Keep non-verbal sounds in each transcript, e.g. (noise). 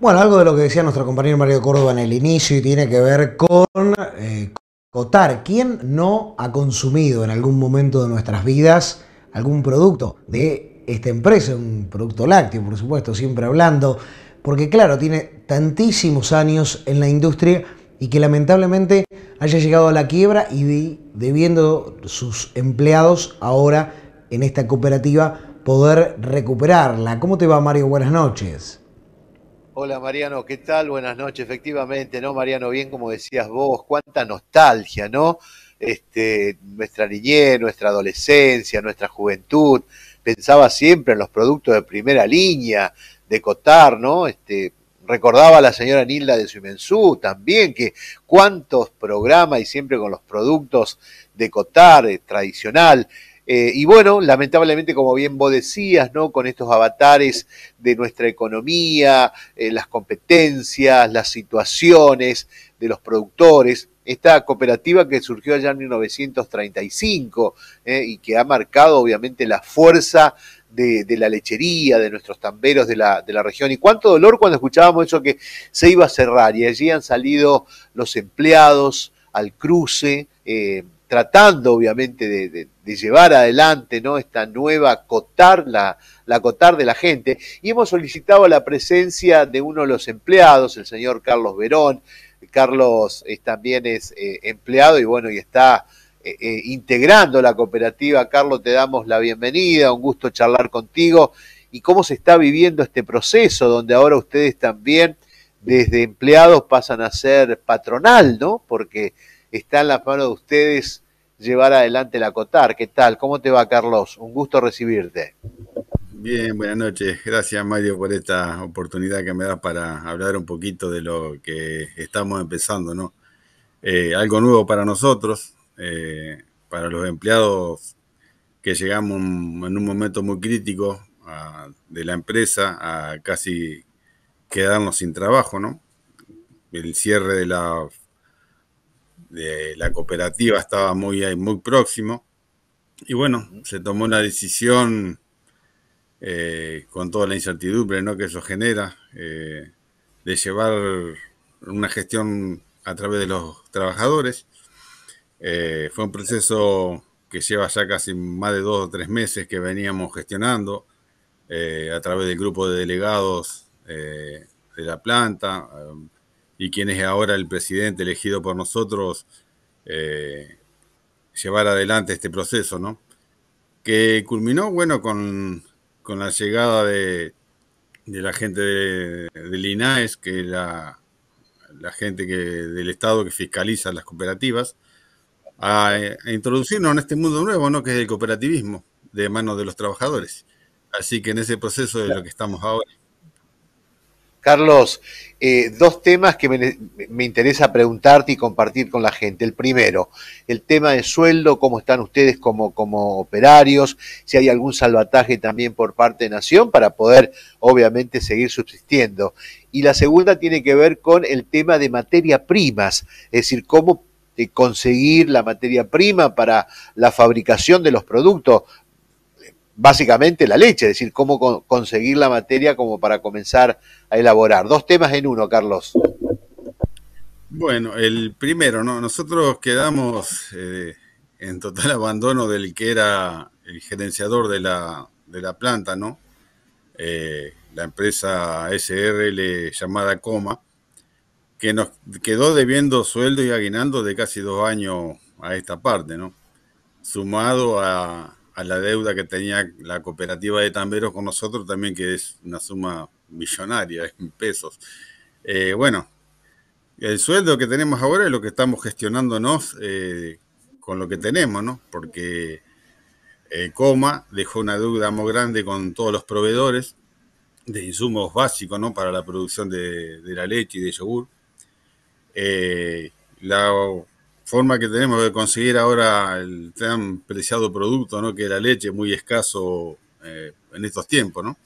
Bueno, algo de lo que decía nuestro compañero Mario Córdoba en el inicio y tiene que ver con eh, cotar. ¿Quién no ha consumido en algún momento de nuestras vidas algún producto de esta empresa? Un producto lácteo, por supuesto, siempre hablando. Porque claro, tiene tantísimos años en la industria y que lamentablemente haya llegado a la quiebra y debiendo sus empleados ahora en esta cooperativa poder recuperarla. ¿Cómo te va Mario? Buenas noches. Hola Mariano, ¿qué tal? Buenas noches. Efectivamente, ¿no, Mariano? Bien, como decías vos, cuánta nostalgia, ¿no? Este, nuestra niñez, nuestra adolescencia, nuestra juventud, pensaba siempre en los productos de primera línea, de Cotar, ¿no? Este, recordaba a la señora Nilda de Suimensú también, que cuántos programas y siempre con los productos de Cotar, eh, tradicional. Eh, y bueno, lamentablemente, como bien vos decías, ¿no? Con estos avatares de nuestra economía, eh, las competencias, las situaciones de los productores, esta cooperativa que surgió allá en 1935 eh, y que ha marcado obviamente la fuerza de, la lechería, de nuestros tamberos de la, de la, región. Y cuánto dolor cuando escuchábamos eso que se iba a cerrar y allí han salido los empleados al cruce. Eh, tratando obviamente de, llevar adelante ¿no? esta nueva cotar, la, la cotar de la gente, y hemos solicitado la presencia de uno de los empleados, el señor Carlos Verón. Carlos también es eh, empleado y bueno, y está eh, eh, integrando la cooperativa. Carlos, te damos la bienvenida, un gusto charlar contigo. ¿Y cómo se está viviendo este proceso donde ahora ustedes también desde empleados pasan a ser patronal, ¿no? Porque está en las manos de ustedes llevar adelante la COTAR. ¿Qué tal? ¿Cómo te va, Carlos? Un gusto recibirte. Bien, buenas noches. Gracias, Mario, por esta oportunidad que me das para hablar un poquito de lo que estamos empezando, ¿no? Eh, algo nuevo para nosotros, eh, para los empleados que llegamos en un momento muy crítico de la empresa a casi quedarnos sin trabajo, ¿no? El cierre de la la cooperativa estaba muy, muy próximo. Y bueno, se tomó una decisión eh, con toda la incertidumbre que eso genera, eh, de llevar una gestión a través de los trabajadores. Eh, fue un proceso que lleva ya casi más de dos o tres meses que veníamos gestionando a través del grupo de delegados de la planta, y quien es ahora el presidente elegido por nosotros, eh, llevar adelante este proceso, ¿no? Que culminó, bueno, con, la llegada de, la gente del de INAES, que es la, gente que, del Estado que fiscaliza las cooperativas, a, introducirnos en este mundo nuevo, ¿no? Que es el cooperativismo de manos de los trabajadores. Así que en ese proceso de lo que estamos ahora. Carlos, eh, dos temas que me, interesa preguntarte y compartir con la gente. El primero, el tema de sueldo, cómo están ustedes como, como operarios, si hay algún salvataje también por parte de Nación para poder, obviamente, seguir subsistiendo. Y la segunda tiene que ver con el tema de materia primas, es decir, cómo eh, conseguir la materia prima para la fabricación de los productos básicamente la leche, es decir, cómo conseguir la materia como para comenzar a elaborar. Dos temas en uno, Carlos. Bueno, el primero, ¿no? nosotros quedamos eh, en total abandono del que era el gerenciador de la, planta, ¿no? Eh, la empresa SRL llamada Coma, que nos quedó debiendo sueldo y aguinando de casi dos años a esta parte, ¿no? Sumado a, a la deuda que tenía la cooperativa de tamberos con nosotros también, que es una suma millonaria (laughs) en pesos. Eh, bueno, el sueldo que tenemos ahora es lo que estamos gestionándonos eh, con lo que tenemos, ¿no? Porque eh, Coma dejó una deuda muy grande con todos los proveedores de insumos básicos, ¿no? Para la producción de, de la leche y de yogur. la forma que tenemos de conseguir ahora el tan preciado producto, ¿no? que la leche, muy escaso eh, en estos tiempos, ¿no?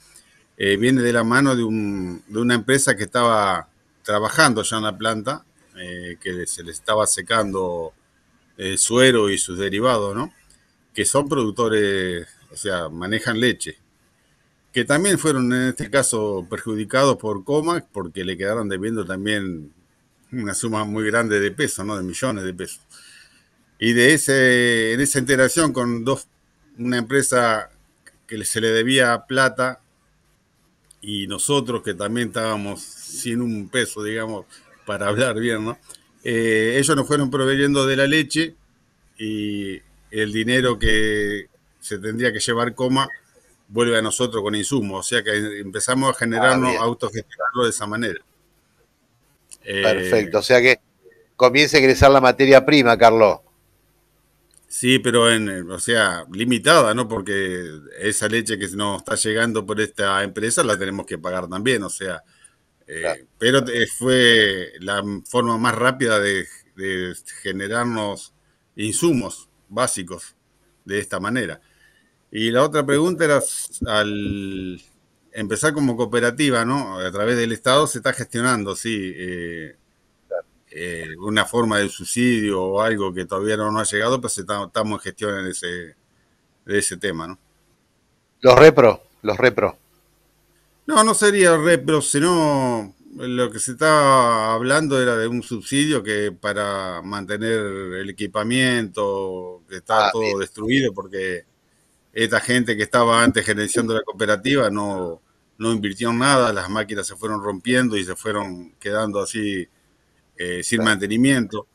Eh, viene de la mano de, un, de, una empresa que estaba trabajando ya en la planta, eh, que se le estaba secando el suero y sus derivados, que son productores, o sea, manejan leche, que también fueron en este caso perjudicados por coma, porque le quedaron debiendo también una suma muy grande de pesos, ¿no? De millones de pesos. Y de ese, en esa interacción con dos, una empresa que se le debía plata y nosotros que también estábamos sin un peso, digamos, para hablar bien, ¿no? Eh, ellos nos fueron proveyendo de la leche y el dinero que se tendría que llevar coma vuelve a nosotros con insumos, o sea que empezamos a generarnos, ah, autogestionarlo de esa manera. Perfecto, eh, o sea que comienza a ingresar la materia prima, Carlos. Sí, pero en, o sea, limitada, ¿no? Porque esa leche que nos está llegando por esta empresa la tenemos que pagar también, o sea. Eh, pero eh, fue la forma más rápida de, de, generarnos insumos básicos de esta manera. Y la otra pregunta era al empezar como cooperativa, ¿no? A través del Estado se está gestionando, sí, eh, eh una forma de subsidio o algo que todavía no ha llegado, pero estamos en gestión de ese, de ese tema, ¿no? Los repro, los repro. No, no sería repro, sino lo que se está hablando era de un subsidio que para mantener el equipamiento, que está ah, todo destruido porque esta gente que estaba antes gerenciando la cooperativa no, no invirtieron nada, las máquinas se fueron rompiendo y se fueron quedando así eh, sin mantenimiento.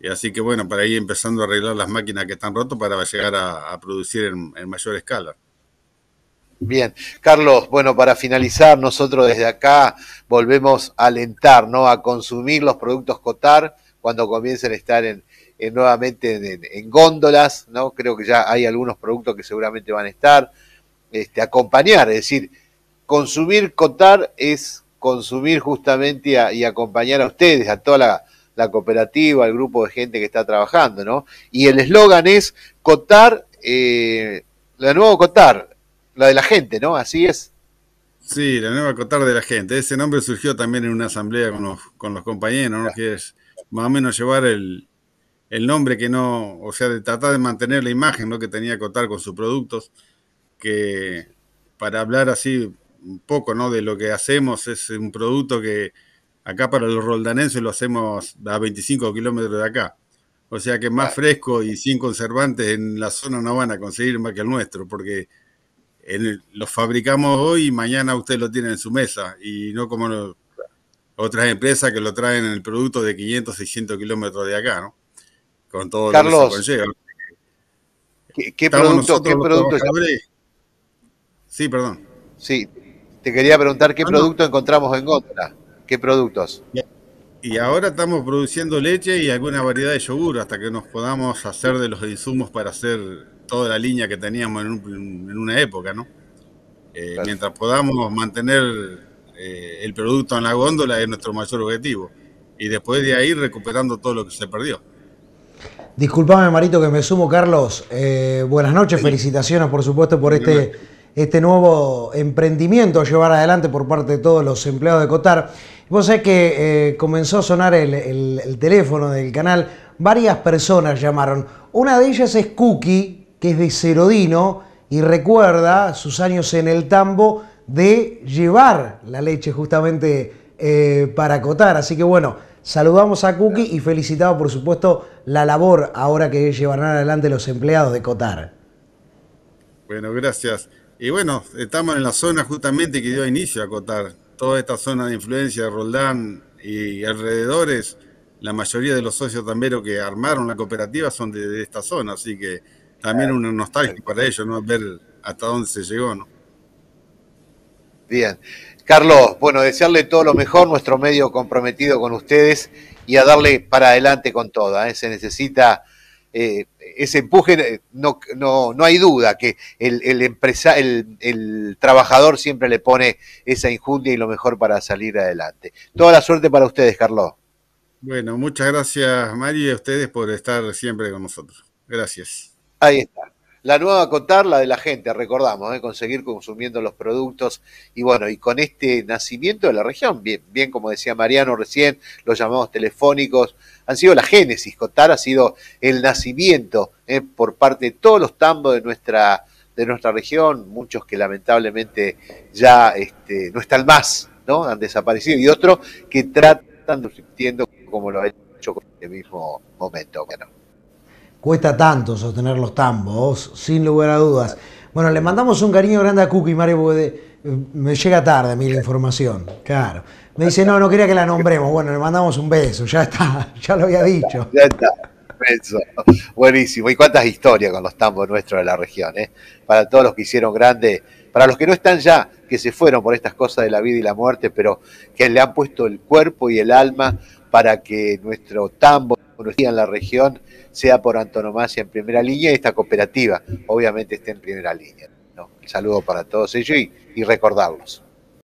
Y así que bueno, para ir empezando a arreglar las máquinas que están rotas para llegar a, producir en, mayor escala. Bien, Carlos, bueno, para finalizar, nosotros desde acá volvemos a alentar, ¿no? A consumir los productos Cotar cuando comiencen a estar en, nuevamente en, góndolas, ¿no? Creo que ya hay algunos productos que seguramente van a estar. Este, acompañar, es decir, consumir Cotar es consumir justamente y acompañar a ustedes, a toda la, cooperativa, al grupo de gente que está trabajando, ¿no? Y el eslogan es Cotar, eh, la nueva Cotar, la de la gente, ¿no? Así es. Sí, la nueva Cotar de la gente. Ese nombre surgió también en una asamblea con los, compañeros, ¿no? Que es más o menos llevar el, nombre que no, o sea, de tratar de mantener la imagen ¿no? que tenía Cotar con sus productos, que para hablar así un poco ¿no? de lo que hacemos. Es un producto que acá para los roldanenses lo hacemos a 25 kilómetros de acá. O sea que más fresco y sin conservantes en la zona no van a conseguir más que el nuestro, porque el, los fabricamos hoy y mañana usted lo tiene en su mesa, y no como otras empresas que lo traen en el producto de 500, 600 kilómetros de acá, ¿no? Con todo Carlos, lo que ¿Qué, producto? Qué producto sí, perdón. Sí, te quería preguntar qué ah, producto encontramos en Góndola. ¿Qué productos? Y ahora estamos produciendo leche y alguna variedad de yogur hasta que nos podamos hacer de los insumos para hacer toda la línea que teníamos en, una época, ¿no? Eh, mientras podamos mantener eh, el producto en la góndola es nuestro mayor objetivo. Y después de ahí recuperando todo lo que se perdió. Disculpame, Marito, que me sumo, Carlos. Eh, buenas noches, felicitaciones, por supuesto, por este este nuevo emprendimiento a llevar adelante por parte de todos los empleados de Cotar. Vos sabés que eh, comenzó a sonar el, teléfono del canal, varias personas llamaron. Una de ellas es Cookie, que es de Cerodino y recuerda sus años en el tambo de llevar la leche justamente eh, para Cotar. Así que bueno, saludamos a Cookie y felicitamos por supuesto la labor ahora que llevarán adelante los empleados de Cotar. Bueno, gracias. Y bueno, estamos en la zona justamente que dio inicio a Cotar. Toda esta zona de influencia de Roldán y alrededores, la mayoría de los socios tamberos que armaron la cooperativa son de, esta zona, así que también un una nostalgia para ellos, ¿no? Ver hasta dónde se llegó, ¿no? Bien. Carlos, bueno, desearle todo lo mejor, nuestro medio comprometido con ustedes y a darle para adelante con toda. ¿eh? Se necesita eh, ese empuje, eh, no, no, no, hay duda que el, el, empresa, el, el, trabajador siempre le pone esa injundia y lo mejor para salir adelante. Toda la suerte para ustedes, Carlos. Bueno, muchas gracias, Mari, y a ustedes por estar siempre con nosotros. Gracias. Ahí está. La nueva Cotar, la de la gente, recordamos, ¿eh? conseguir consumiendo los productos y bueno, y con este nacimiento de la región, bien, bien como decía Mariano recién, los llamados telefónicos, han sido la génesis, Cotar ha sido el nacimiento ¿eh? por parte de todos los tambos de nuestra, de nuestra región, muchos que lamentablemente ya este, no están más, ¿no? han desaparecido, y otros que tratan de como lo ha hecho en este mismo momento. Bueno cuesta tanto sostener los tambos, sin lugar a dudas. Bueno, le mandamos un cariño grande a y Mario, porque eh, me llega tarde a mí la información, claro. Me dice, no, no quería que la nombremos. Bueno, le mandamos un beso, ya está, (laughs) ya lo había dicho. Ya está, beso. Buenísimo. Y cuántas historias con los tambos nuestros de la región, ¿eh? Para todos los que hicieron grande, para los que no están ya, que se fueron por estas cosas de la vida y la muerte, pero que le han puesto el cuerpo y el alma para que nuestro tambo en la región sea por antonomasia en primera línea y esta cooperativa obviamente esté en primera línea. saludo para todos ellos y recordarlos.